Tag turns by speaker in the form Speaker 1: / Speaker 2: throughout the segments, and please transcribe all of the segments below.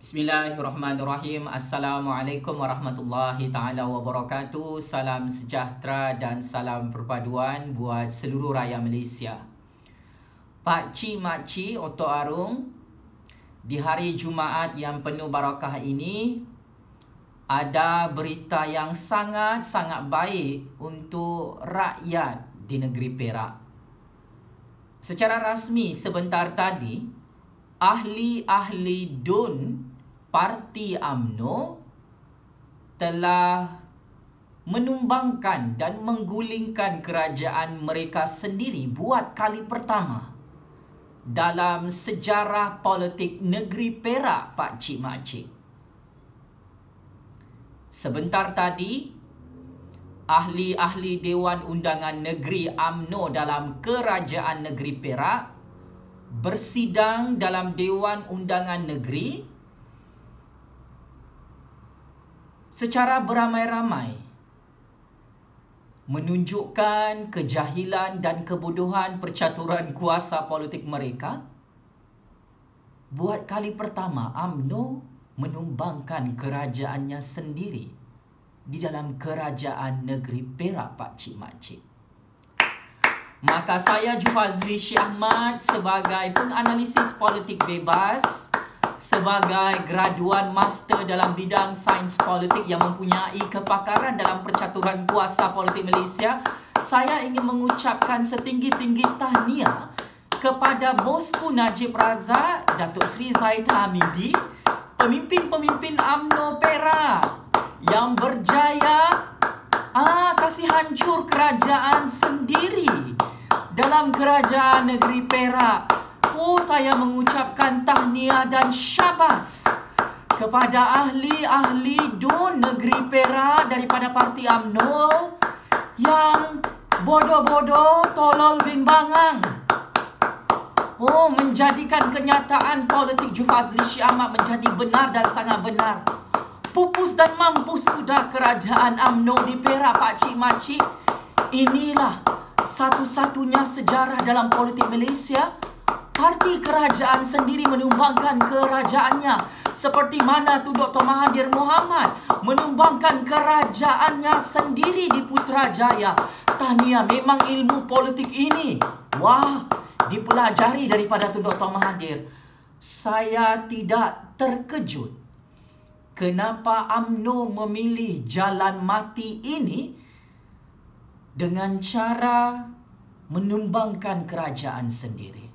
Speaker 1: Bismillahirrahmanirrahim. Assalamualaikum warahmatullahi taala wabarakatuh. Salam sejahtera dan salam perpaduan buat seluruh rakyat Malaysia. Pak cik mak cik Oto Arung di hari Jumaat yang penuh barakah ini ada berita yang sangat-sangat baik untuk rakyat di negeri Perak. Secara rasmi sebentar tadi, ahli-ahli DUN Parti AMNO telah menumbangkan dan menggulingkan kerajaan mereka sendiri buat kali pertama dalam sejarah politik negeri Perak Pak Cik Mak Cik. Sebentar tadi ahli-ahli Dewan Undangan Negeri AMNO dalam Kerajaan Negeri Perak bersidang dalam Dewan Undangan Negeri secara beramai-ramai menunjukkan kejahilan dan kebodohan percaturan kuasa politik mereka buat kali pertama AMNO menumbangkan kerajaannya sendiri di dalam kerajaan negeri Perak Pak Cik Maka saya Jufazli Syih Ahmad sebagai penganalisis politik bebas Sebagai graduan master dalam bidang sains politik yang mempunyai kepakaran dalam percaturan kuasa politik Malaysia Saya ingin mengucapkan setinggi-tinggi tahniah kepada bosku Najib Razak, Datuk Sri Zaid Hamidi Pemimpin-pemimpin UMNO PERA yang berjaya ah, kasih hancur kerajaan sendiri dalam kerajaan negeri Perak. Oh, saya mengucapkan tahniah dan syabas kepada ahli-ahli DUN negeri Perak daripada parti AMNO yang bodoh-bodoh tolol bin bangang. Oh, menjadikan kenyataan politik Jufazli Syi menjadi benar dan sangat benar. Pupus dan mampus sudah kerajaan AMNO di Perak, Pakcik-Makcik. Inilah satu-satunya sejarah dalam politik Malaysia, parti kerajaan sendiri menumbangkan kerajaannya. Seperti mana tu Dr. Mahathir Mohamad menumbangkan kerajaannya sendiri di Putrajaya. Tahniah memang ilmu politik ini. Wah, dipelajari daripada tu Dr. Mahathir. Saya tidak terkejut. Kenapa UMNO memilih jalan mati ini? dengan cara menumbangkan kerajaan sendiri.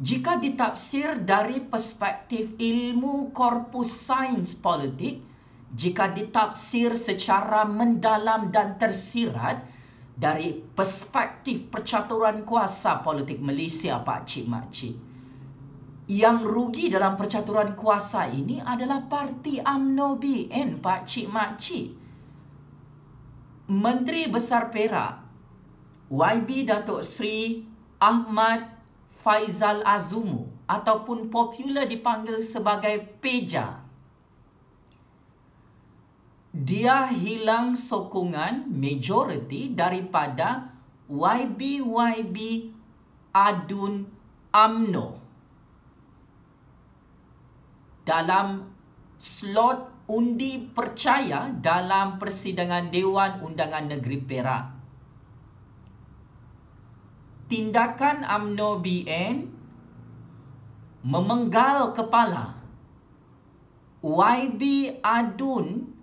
Speaker 1: Jika ditafsir dari perspektif ilmu korpus sains politik, jika ditafsir secara mendalam dan tersirat dari perspektif percaturan kuasa politik Malaysia Pak Cik Mak Cik, yang rugi dalam percaturan kuasa ini adalah parti UMNO BN Pak Cik Mak Cik. Menteri Besar Perak YB Datuk Seri Ahmad Faizal Azumu ataupun popular dipanggil sebagai Peja. Dia hilang sokongan majoriti daripada yb Adun AMNO dalam slot undi percaya dalam persidangan Dewan Undangan Negeri Perak. Tindakan UMNO BN memenggal kepala YB Adun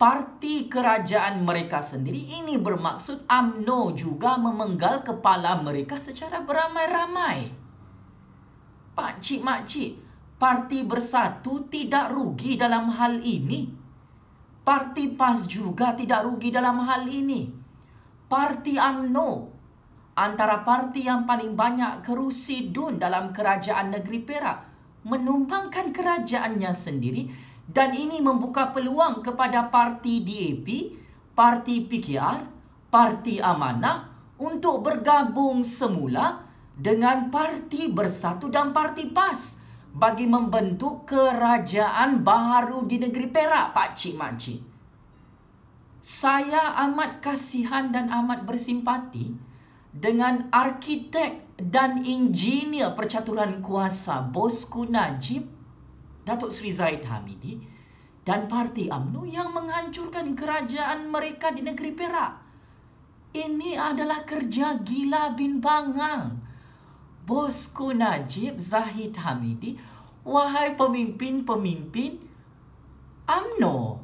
Speaker 1: parti kerajaan mereka sendiri ini bermaksud AMNO juga memenggal kepala mereka secara beramai-ramai. Pak cik mak cik, parti bersatu tidak rugi dalam hal ini. Parti PAS juga tidak rugi dalam hal ini. Parti AMNO antara parti yang paling banyak kerusi DUN dalam kerajaan negeri Perak menumbangkan kerajaannya sendiri dan ini membuka peluang kepada parti DAP, parti PKR, parti Amanah untuk bergabung semula dengan parti Bersatu dan parti PAS bagi membentuk kerajaan baru di negeri Perak, Pak Cik Mak Cik. Saya amat kasihan dan amat bersimpati dengan arkitek dan engineer percaturan kuasa Bosku Najib, Datuk Sri Zaid Hamidi dan parti AMNU yang menghancurkan kerajaan mereka di negeri Perak. Ini adalah kerja gila bin bangang bosku Najib Zahid Hamidi, wahai pemimpin-pemimpin, amno.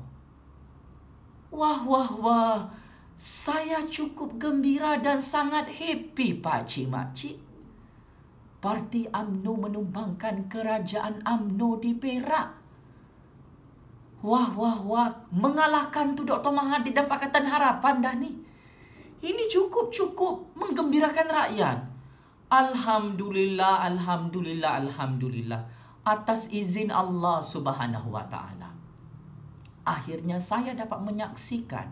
Speaker 1: Wah, wah, wah, saya cukup gembira dan sangat happy, Pak Cik Mak Parti AMNO menumbangkan kerajaan AMNO di Perak. Wah, wah, wah, mengalahkan tu Dr. Mahathir dan Pakatan Harapan dah ni. Ini cukup-cukup menggembirakan rakyat. Alhamdulillah, Alhamdulillah, Alhamdulillah Atas izin Allah subhanahu wa ta'ala Akhirnya saya dapat menyaksikan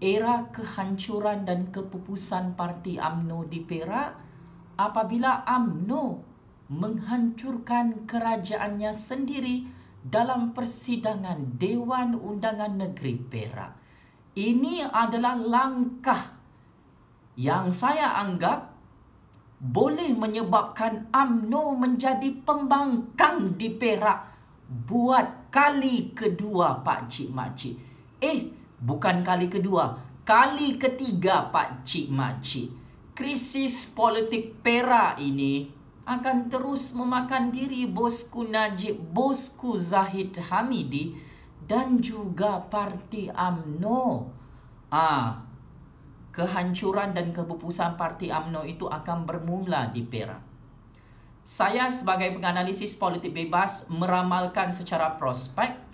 Speaker 1: Era kehancuran dan kepupusan parti UMNO di Perak Apabila UMNO menghancurkan kerajaannya sendiri Dalam persidangan Dewan Undangan Negeri Perak Ini adalah langkah yang saya anggap boleh menyebabkan UMNO menjadi pembangkang di Perak buat kali kedua pak cik mak cik. Eh, bukan kali kedua, kali ketiga pak cik mak cik. Krisis politik Perak ini akan terus memakan diri bosku Najib, bosku Zahid Hamidi dan juga parti UMNO. Ah, kehancuran dan kepupusan parti AMNO itu akan bermula di Perak. Saya sebagai penganalisis politik bebas meramalkan secara prospek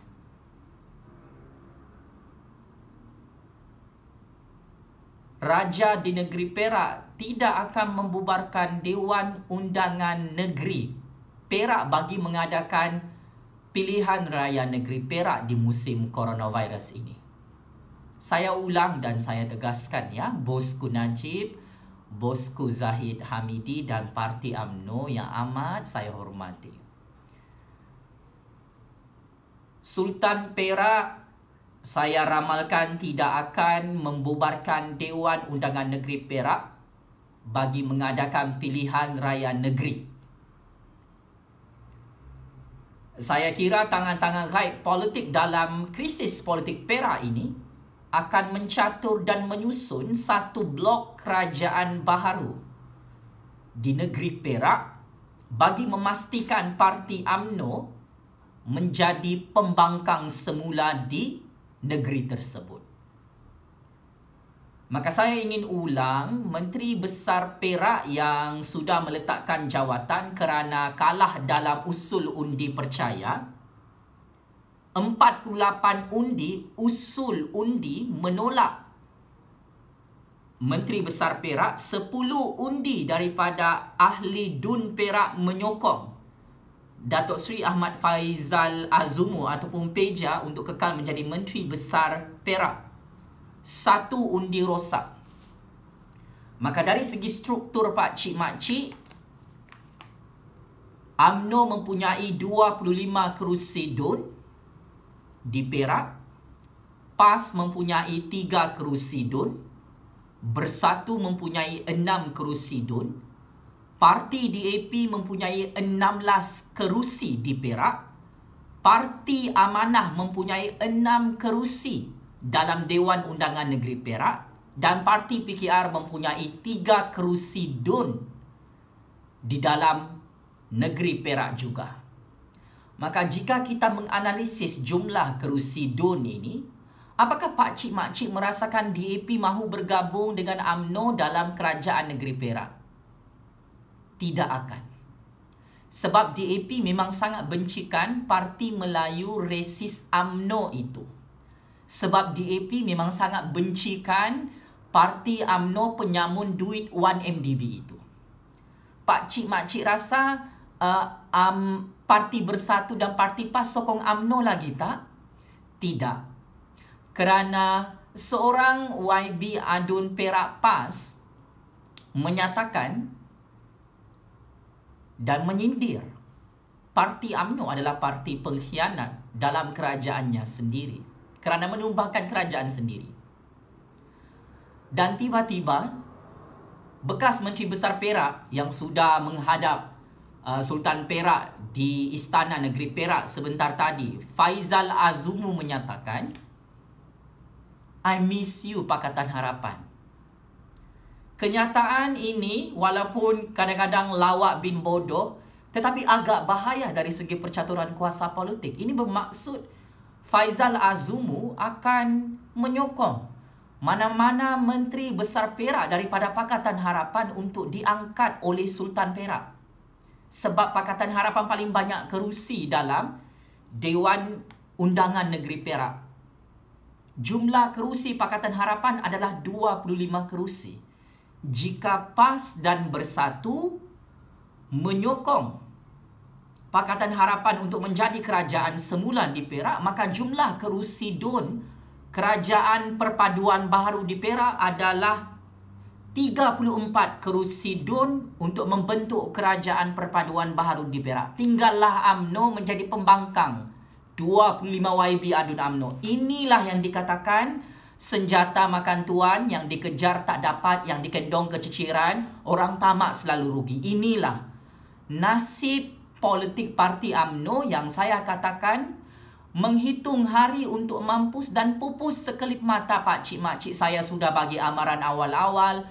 Speaker 1: Raja di negeri Perak tidak akan membubarkan Dewan Undangan Negeri Perak bagi mengadakan pilihan raya negeri Perak di musim coronavirus ini saya ulang dan saya tegaskan ya, bosku Najib, bosku Zahid Hamidi dan parti AMNO yang amat saya hormati. Sultan Perak saya ramalkan tidak akan membubarkan Dewan Undangan Negeri Perak bagi mengadakan pilihan raya negeri. Saya kira tangan-tangan gaib politik dalam krisis politik Perak ini akan mencatur dan menyusun satu blok kerajaan baharu di negeri Perak bagi memastikan parti AMNO menjadi pembangkang semula di negeri tersebut. Maka saya ingin ulang Menteri Besar Perak yang sudah meletakkan jawatan kerana kalah dalam usul undi percaya 48 undi usul undi menolak Menteri Besar Perak 10 undi daripada ahli DUN Perak menyokong Datuk Seri Ahmad Faizal Azumu ataupun Peja untuk kekal menjadi Menteri Besar Perak. Satu undi rosak. Maka dari segi struktur Pak Cik Mak Cik, UMNO mempunyai 25 kerusi DUN di Perak. PAS mempunyai tiga kerusi DUN. Bersatu mempunyai enam kerusi DUN. Parti DAP mempunyai enam belas kerusi di Perak. Parti Amanah mempunyai enam kerusi dalam Dewan Undangan Negeri Perak. Dan Parti PKR mempunyai tiga kerusi DUN di dalam negeri Perak juga. Maka jika kita menganalisis jumlah kerusi DUN ini, apakah Pak Cik Mak Cik merasakan DAP mahu bergabung dengan AMNO dalam kerajaan negeri Perak? Tidak akan. Sebab DAP memang sangat bencikan Parti Melayu Resis AMNO itu. Sebab DAP memang sangat bencikan Parti AMNO penyamun duit 1MDB itu. Pak Cik Mak Cik rasa uh, um, Parti Bersatu dan Parti PAS sokong AMNO lagi tak? Tidak. Kerana seorang YB Adun Perak PAS menyatakan dan menyindir Parti AMNO adalah parti pengkhianat dalam kerajaannya sendiri kerana menumbangkan kerajaan sendiri. Dan tiba-tiba bekas Menteri Besar Perak yang sudah menghadap Ah, Sultan Perak di Istana Negeri Perak sebentar tadi, Faizal Azumu menyatakan, I miss you Pakatan Harapan. Kenyataan ini walaupun kadang-kadang lawak bin bodoh, tetapi agak bahaya dari segi percaturan kuasa politik. Ini bermaksud Faizal Azumu akan menyokong mana-mana Menteri Besar Perak daripada Pakatan Harapan untuk diangkat oleh Sultan Perak sebab Pakatan Harapan paling banyak kerusi dalam Dewan Undangan Negeri Perak. Jumlah kerusi Pakatan Harapan adalah 25 kerusi. Jika PAS dan Bersatu menyokong Pakatan Harapan untuk menjadi kerajaan semula di Perak, maka jumlah kerusi DUN, Kerajaan Perpaduan Baharu di Perak adalah 25. 34 kerusi DUN untuk membentuk kerajaan perpaduan baharu di Perak. Tinggallah AMNO menjadi pembangkang 25 YB adun AMNO. Inilah yang dikatakan senjata makan tuan yang dikejar tak dapat, yang dikendong keciciran. Orang tamak selalu rugi. Inilah nasib politik parti AMNO yang saya katakan menghitung hari untuk mampus dan pupus sekelip mata pak cik mak cik saya sudah bagi amaran awal-awal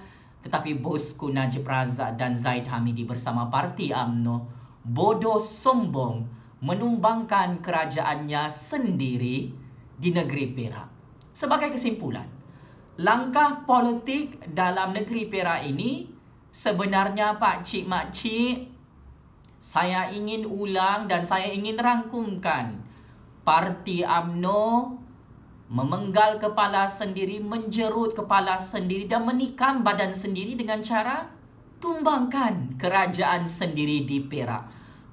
Speaker 1: tetapi bosku Najib Razak dan Zaid Hamidi bersama parti AMNO bodoh sombong menumbangkan kerajaannya sendiri di negeri Perak. Sebagai kesimpulan, langkah politik dalam negeri Perak ini sebenarnya Pak Cik Mak Cik saya ingin ulang dan saya ingin rangkumkan Parti AMNO memenggal kepala sendiri, menjerut kepala sendiri dan menikam badan sendiri dengan cara tumbangkan kerajaan sendiri di Perak.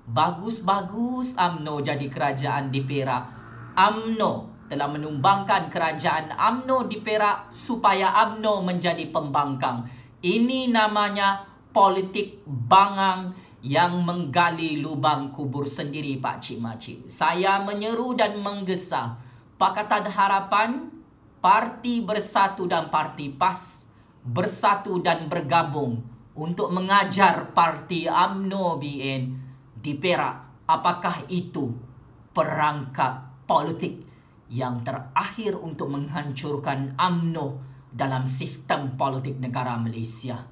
Speaker 1: Bagus-bagus UMNO jadi kerajaan di Perak. Amno telah menumbangkan kerajaan Amno di Perak supaya Amno menjadi pembangkang. Ini namanya politik bangang yang menggali lubang kubur sendiri Pak Cik Makcik. Saya menyeru dan menggesa. Pakatan Harapan, Parti Bersatu dan Parti PAS bersatu dan bergabung untuk mengajar Parti AMNO BN di Perak. Apakah itu perangkap politik yang terakhir untuk menghancurkan AMNO dalam sistem politik negara Malaysia?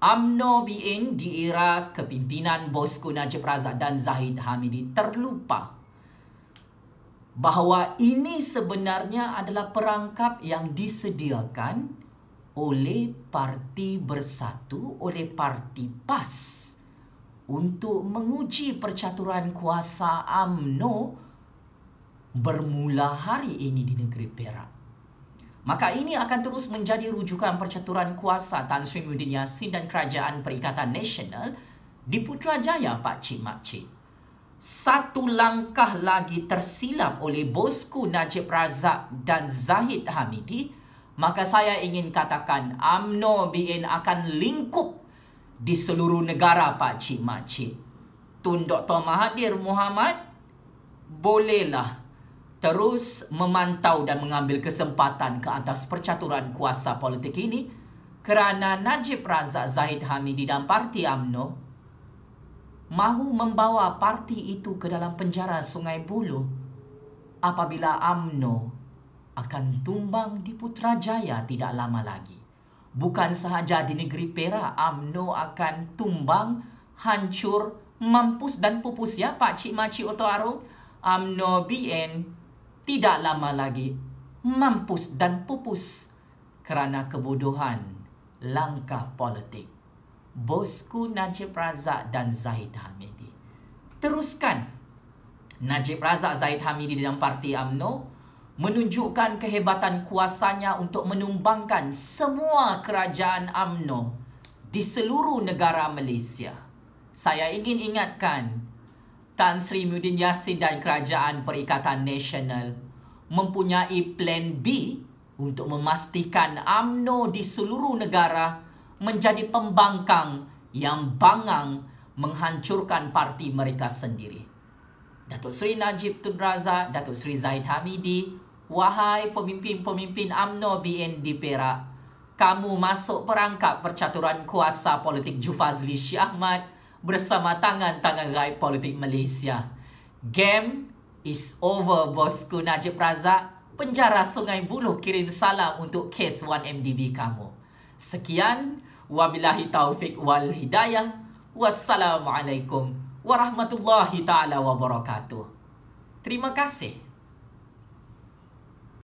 Speaker 1: AMNO BN di era kepimpinan Bosku Najib Razak dan Zahid Hamidi terlupa bahawa ini sebenarnya adalah perangkap yang disediakan oleh parti bersatu, oleh parti PAS untuk menguji percaturan kuasa AMNO bermula hari ini di negeri Perak. Maka ini akan terus menjadi rujukan percaturan kuasa Tan Sri Muhyiddin Yassin dan Kerajaan Perikatan Nasional di Putrajaya, Pak Cik Mak Cik satu langkah lagi tersilap oleh bosku Najib Razak dan Zahid Hamidi, maka saya ingin katakan AMNO BN akan lingkup di seluruh negara Pak Cik Mak Cik. Tun Dr. Mahathir Muhammad bolehlah terus memantau dan mengambil kesempatan ke atas percaturan kuasa politik ini kerana Najib Razak Zahid Hamidi dan Parti AMNO mahu membawa parti itu ke dalam penjara Sungai Buloh apabila AMNO akan tumbang di Putrajaya tidak lama lagi. Bukan sahaja di negeri Perak, AMNO akan tumbang, hancur, mampus dan pupus ya Pak Cik Makcik Oto Arung. AMNO BN tidak lama lagi mampus dan pupus kerana kebodohan langkah politik bosku Najib Razak dan Zahid Hamidi. Teruskan Najib Razak Zahid Hamidi dalam parti AMNO menunjukkan kehebatan kuasanya untuk menumbangkan semua kerajaan AMNO di seluruh negara Malaysia. Saya ingin ingatkan Tan Sri Muhyiddin Yassin dan Kerajaan Perikatan Nasional mempunyai plan B untuk memastikan AMNO di seluruh negara menjadi pembangkang yang bangang menghancurkan parti mereka sendiri. Datuk Seri Najib Tun Razak, Datuk Seri Zaid Hamidi, wahai pemimpin-pemimpin UMNO BND Perak, kamu masuk perangkap percaturan kuasa politik Jufazli Syi Ahmad bersama tangan-tangan raib politik Malaysia. Game is over bosku Najib Razak. Penjara Sungai Buloh kirim salam untuk kes 1MDB kamu. Sekian wabillahi taufik wal hidayah. Wassalamualaikum warahmatullahi taala wabarakatuh. Terima kasih.